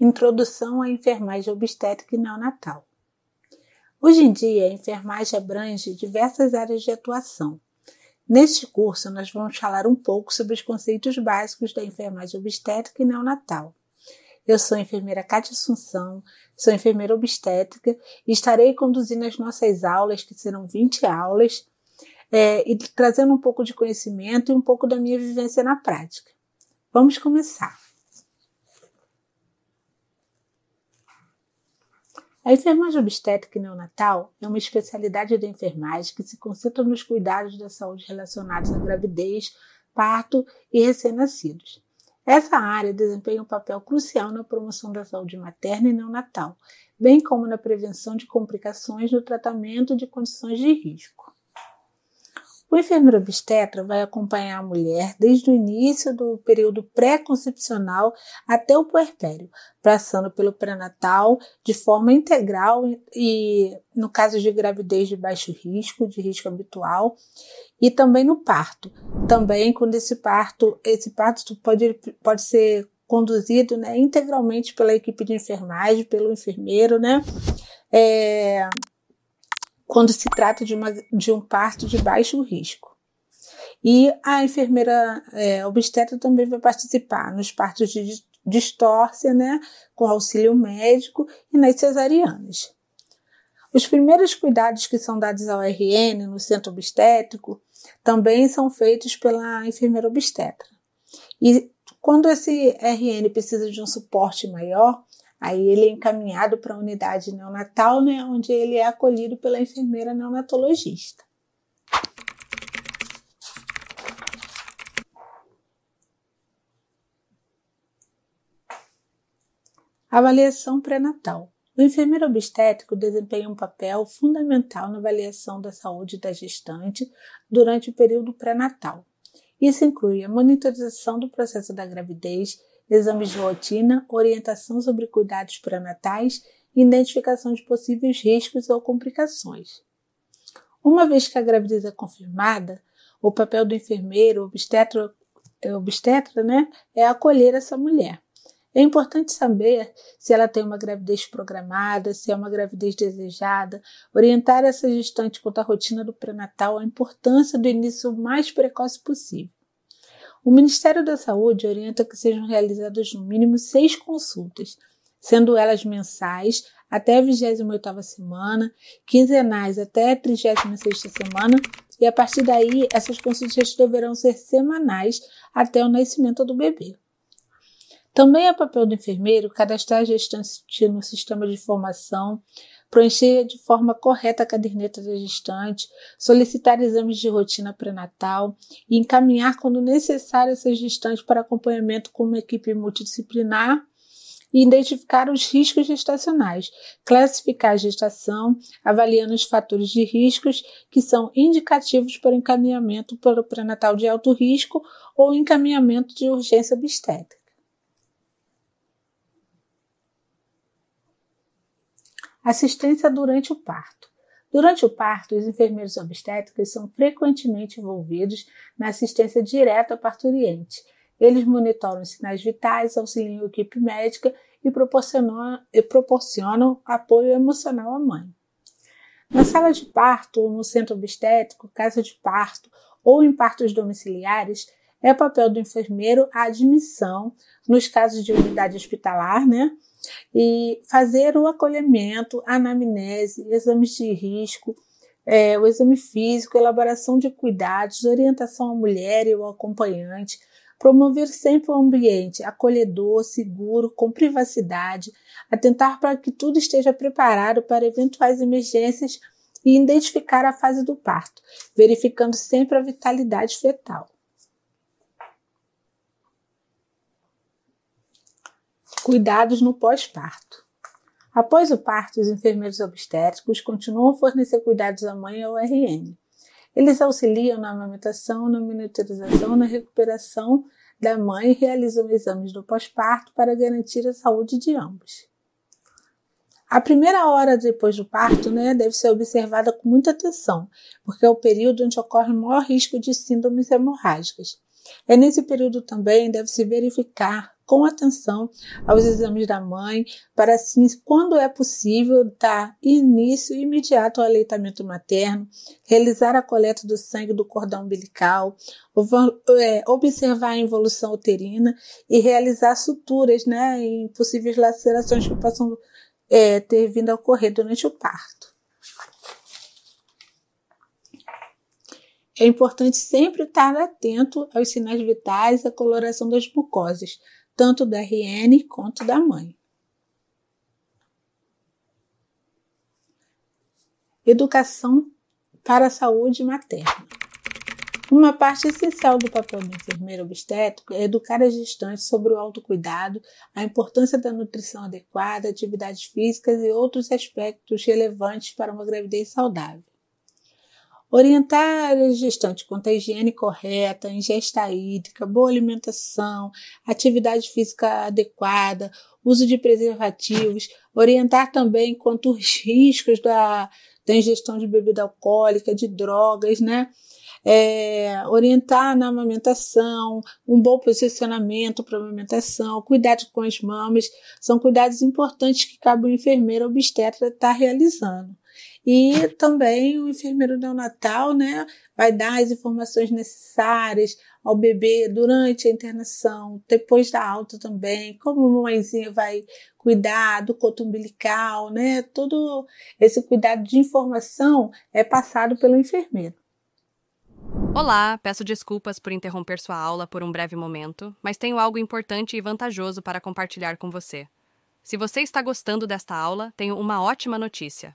Introdução à enfermagem obstétrica e neonatal. Hoje em dia, a enfermagem abrange diversas áreas de atuação. Neste curso, nós vamos falar um pouco sobre os conceitos básicos da enfermagem obstétrica e neonatal. Eu sou a enfermeira Cátia Assunção, sou enfermeira obstétrica e estarei conduzindo as nossas aulas, que serão 20 aulas, é, e trazendo um pouco de conhecimento e um pouco da minha vivência na prática. Vamos começar! A enfermagem obstétrica e neonatal é uma especialidade da enfermagem que se concentra nos cuidados da saúde relacionados à gravidez, parto e recém-nascidos. Essa área desempenha um papel crucial na promoção da saúde materna e neonatal, bem como na prevenção de complicações no tratamento de condições de risco. O enfermeiro obstetra vai acompanhar a mulher desde o início do período pré-concepcional até o puerpério, passando pelo pré-natal de forma integral e, no caso de gravidez de baixo risco, de risco habitual, e também no parto. Também quando esse parto, esse parto pode, pode ser conduzido né, integralmente pela equipe de enfermagem, pelo enfermeiro, né? É, quando se trata de, uma, de um parto de baixo risco. E a enfermeira é, obstetra também vai participar nos partos de distórcia, né, com auxílio médico e nas cesarianas. Os primeiros cuidados que são dados ao RN no centro obstétrico também são feitos pela enfermeira obstetra. E quando esse RN precisa de um suporte maior, Aí ele é encaminhado para a unidade neonatal, né, onde ele é acolhido pela enfermeira neonatologista. Avaliação pré-natal. O enfermeiro obstétrico desempenha um papel fundamental na avaliação da saúde da gestante durante o período pré-natal. Isso inclui a monitorização do processo da gravidez exames de rotina, orientação sobre cuidados pré-natais e identificação de possíveis riscos ou complicações. Uma vez que a gravidez é confirmada, o papel do enfermeiro, obstetra, é, obstetra né, é acolher essa mulher. É importante saber se ela tem uma gravidez programada, se é uma gravidez desejada, orientar essa gestante quanto à rotina do pré-natal, a importância do início o mais precoce possível. O Ministério da Saúde orienta que sejam realizadas no mínimo seis consultas, sendo elas mensais até a 28 semana, quinzenais até a 36 semana e a partir daí essas consultas deverão ser semanais até o nascimento do bebê. Também é papel do enfermeiro cadastrar a gestante no sistema de informação, preencher de forma correta a caderneta da gestante, solicitar exames de rotina pré-natal e encaminhar, quando necessário, essas gestantes para acompanhamento com uma equipe multidisciplinar e identificar os riscos gestacionais, classificar a gestação, avaliando os fatores de riscos que são indicativos para encaminhamento para o pré-natal de alto risco ou encaminhamento de urgência obstétrica. Assistência durante o parto. Durante o parto, os enfermeiros obstétricos são frequentemente envolvidos na assistência direta ao parturiente. Eles monitoram os sinais vitais, auxiliam a equipe médica e proporcionam, e proporcionam apoio emocional à mãe. Na sala de parto, ou no centro obstétrico, casa de parto ou em partos domiciliares, é papel do enfermeiro a admissão, nos casos de unidade hospitalar, né? E fazer o acolhimento, anamnese, exames de risco, é, o exame físico, elaboração de cuidados, orientação à mulher e ao acompanhante, promover sempre um ambiente acolhedor, seguro, com privacidade, atentar para que tudo esteja preparado para eventuais emergências e identificar a fase do parto, verificando sempre a vitalidade fetal. Cuidados no pós-parto. Após o parto, os enfermeiros obstétricos continuam a fornecer cuidados à mãe e ao RN. Eles auxiliam na amamentação, na monitorização, na recuperação da mãe e realizam exames no pós-parto para garantir a saúde de ambos. A primeira hora depois do parto né, deve ser observada com muita atenção, porque é o período onde ocorre o maior risco de síndromes hemorrágicas. É nesse período também deve-se verificar com atenção aos exames da mãe, para assim, quando é possível, dar início imediato ao aleitamento materno, realizar a coleta do sangue do cordão umbilical, é, observar a involução uterina e realizar suturas né, em possíveis lacerações que possam é, ter vindo a ocorrer durante o parto. É importante sempre estar atento aos sinais vitais e à coloração das mucosas tanto da RN quanto da mãe. Educação para a saúde materna. Uma parte essencial do papel do enfermeiro obstétrico é educar as gestantes sobre o autocuidado, a importância da nutrição adequada, atividades físicas e outros aspectos relevantes para uma gravidez saudável. Orientar a gestante quanto à higiene correta, ingesta hídrica, boa alimentação, atividade física adequada, uso de preservativos. Orientar também quanto aos riscos da, da ingestão de bebida alcoólica, de drogas, né? É, orientar na amamentação, um bom posicionamento para a amamentação, cuidado com as mamas, são cuidados importantes que cabe o enfermeiro obstetra estar tá realizando. E também o enfermeiro neonatal, né, vai dar as informações necessárias ao bebê durante a internação, depois da alta também, como a mãezinha vai cuidar do coto umbilical, né? Todo esse cuidado de informação é passado pelo enfermeiro. Olá, peço desculpas por interromper sua aula por um breve momento, mas tenho algo importante e vantajoso para compartilhar com você. Se você está gostando desta aula, tenho uma ótima notícia.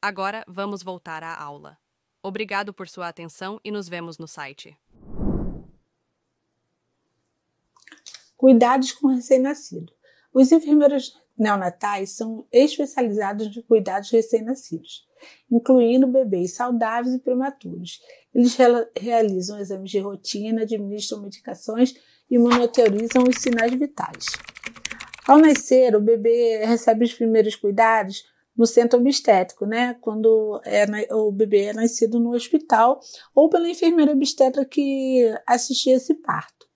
Agora vamos voltar à aula. Obrigado por sua atenção e nos vemos no site. Cuidados com recém-nascido. Os enfermeiros neonatais são especializados de cuidados recém-nascidos, incluindo bebês saudáveis e prematuros. Eles realizam exames de rotina, administram medicações e monitorizam os sinais vitais. Ao nascer, o bebê recebe os primeiros cuidados no centro obstétrico, né? Quando é, o bebê é nascido no hospital ou pela enfermeira obstetra que assistia esse parto.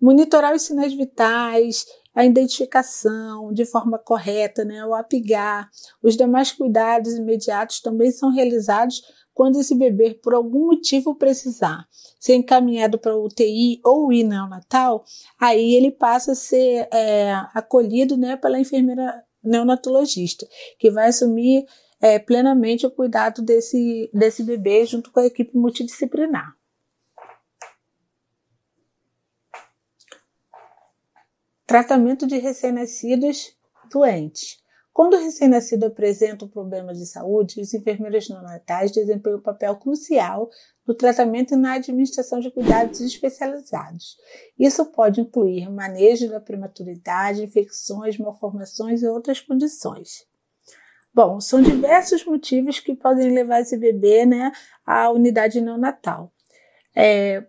Monitorar os sinais vitais, a identificação de forma correta, né? O apigar, os demais cuidados imediatos também são realizados quando esse bebê, por algum motivo, precisar ser encaminhado para UTI ou ir neonatal, aí ele passa a ser é, acolhido né, pela enfermeira neonatologista, que vai assumir é, plenamente o cuidado desse, desse bebê junto com a equipe multidisciplinar. Tratamento de recém-nascidos doentes. Quando o recém-nascido apresenta um problema de saúde, os enfermeiros neonatais desempenham um papel crucial no tratamento e na administração de cuidados especializados. Isso pode incluir manejo da prematuridade, infecções, malformações e outras condições. Bom, são diversos motivos que podem levar esse bebê né, à unidade neonatal. É,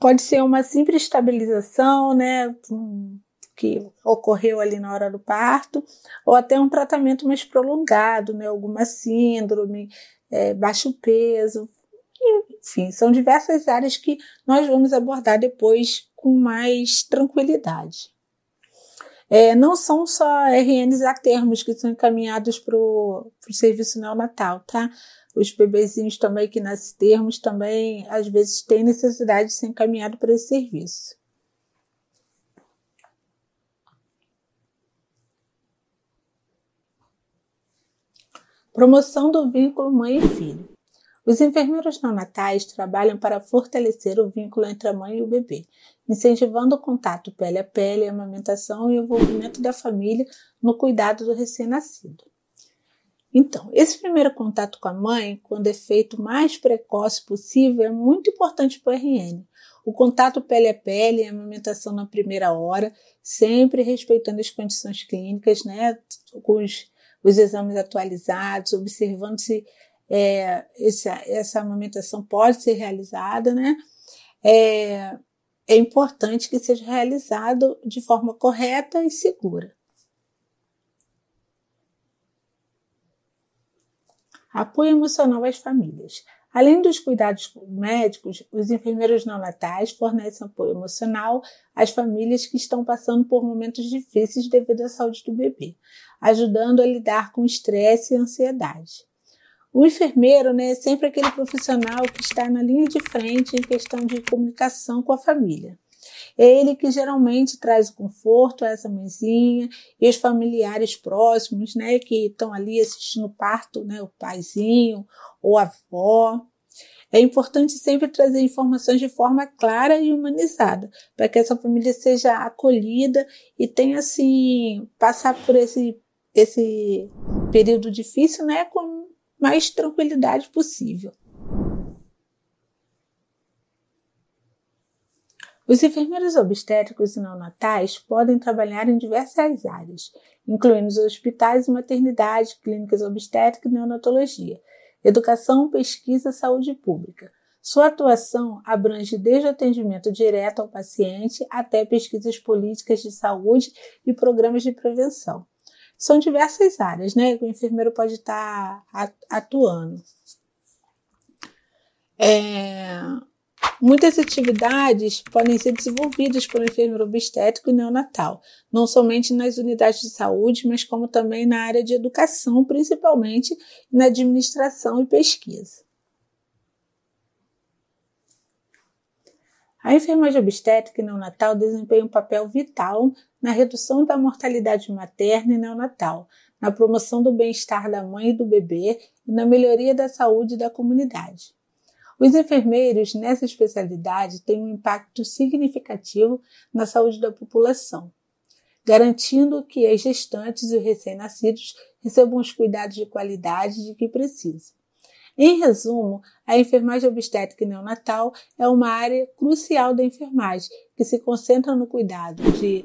pode ser uma simples estabilização, né? Um que ocorreu ali na hora do parto, ou até um tratamento mais prolongado, né? alguma síndrome, é, baixo peso, enfim, são diversas áreas que nós vamos abordar depois com mais tranquilidade. É, não são só RNs a termos que são encaminhados para o serviço neonatal, tá? Os bebezinhos também que nascem termos também, às vezes, têm necessidade de ser encaminhado para esse serviço. Promoção do vínculo mãe e filho. Os enfermeiros neonatais trabalham para fortalecer o vínculo entre a mãe e o bebê, incentivando o contato pele a pele, a amamentação e o envolvimento da família no cuidado do recém-nascido. Então, esse primeiro contato com a mãe, quando é feito mais precoce possível, é muito importante para o RN. O contato pele a pele, a amamentação na primeira hora, sempre respeitando as condições clínicas, né, com os os exames atualizados, observando se é, essa amamentação pode ser realizada, né? É, é importante que seja realizado de forma correta e segura. Apoio emocional às famílias. Além dos cuidados médicos, os enfermeiros neonatais fornecem apoio emocional às famílias que estão passando por momentos difíceis devido à saúde do bebê, ajudando a lidar com estresse e ansiedade. O enfermeiro né, é sempre aquele profissional que está na linha de frente em questão de comunicação com a família. É ele que geralmente traz o conforto a essa mãezinha e os familiares próximos, né, que estão ali assistindo o parto, né, o paizinho ou a avó. É importante sempre trazer informações de forma clara e humanizada, para que essa família seja acolhida e tenha assim passar por esse esse período difícil, né, com mais tranquilidade possível. Os enfermeiros obstétricos e neonatais podem trabalhar em diversas áreas, incluindo os hospitais e maternidade, clínicas obstétricas e neonatologia, educação, pesquisa e saúde pública. Sua atuação abrange desde o atendimento direto ao paciente até pesquisas políticas de saúde e programas de prevenção. São diversas áreas né, que o enfermeiro pode estar tá atuando. É, Muitas atividades podem ser desenvolvidas pelo enfermeiro obstétrico e neonatal, não somente nas unidades de saúde, mas como também na área de educação, principalmente na administração e pesquisa. A enfermagem obstétrica e neonatal desempenha um papel vital na redução da mortalidade materna e neonatal, na promoção do bem-estar da mãe e do bebê e na melhoria da saúde da comunidade. Os enfermeiros nessa especialidade têm um impacto significativo na saúde da população, garantindo que as gestantes e os recém-nascidos recebam os cuidados de qualidade de que precisam. Em resumo, a enfermagem obstétrica e neonatal é uma área crucial da enfermagem que se concentra no cuidado de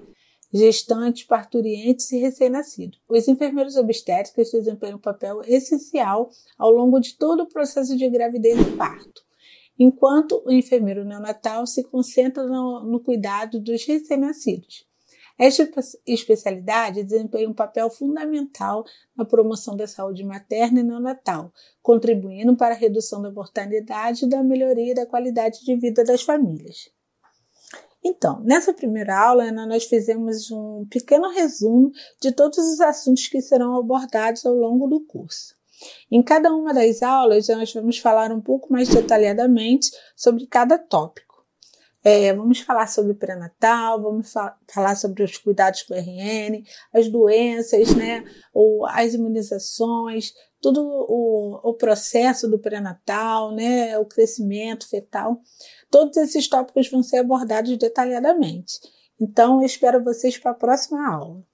gestantes, parturientes e recém-nascidos. Os enfermeiros obstétricos desempenham um papel essencial ao longo de todo o processo de gravidez e parto, enquanto o enfermeiro neonatal se concentra no, no cuidado dos recém-nascidos. Esta especialidade desempenha um papel fundamental na promoção da saúde materna e neonatal, contribuindo para a redução da mortalidade e da melhoria da qualidade de vida das famílias. Então, nessa primeira aula, Ana, nós fizemos um pequeno resumo de todos os assuntos que serão abordados ao longo do curso. Em cada uma das aulas, nós vamos falar um pouco mais detalhadamente sobre cada tópico. É, vamos falar sobre pré-natal, vamos fa falar sobre os cuidados com RN, as doenças, né, ou as imunizações, todo o, o processo do pré-natal, né, o crescimento fetal, todos esses tópicos vão ser abordados detalhadamente. Então, eu espero vocês para a próxima aula.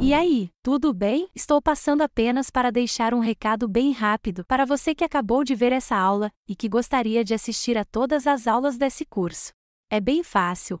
E aí, tudo bem? Estou passando apenas para deixar um recado bem rápido para você que acabou de ver essa aula e que gostaria de assistir a todas as aulas desse curso. É bem fácil,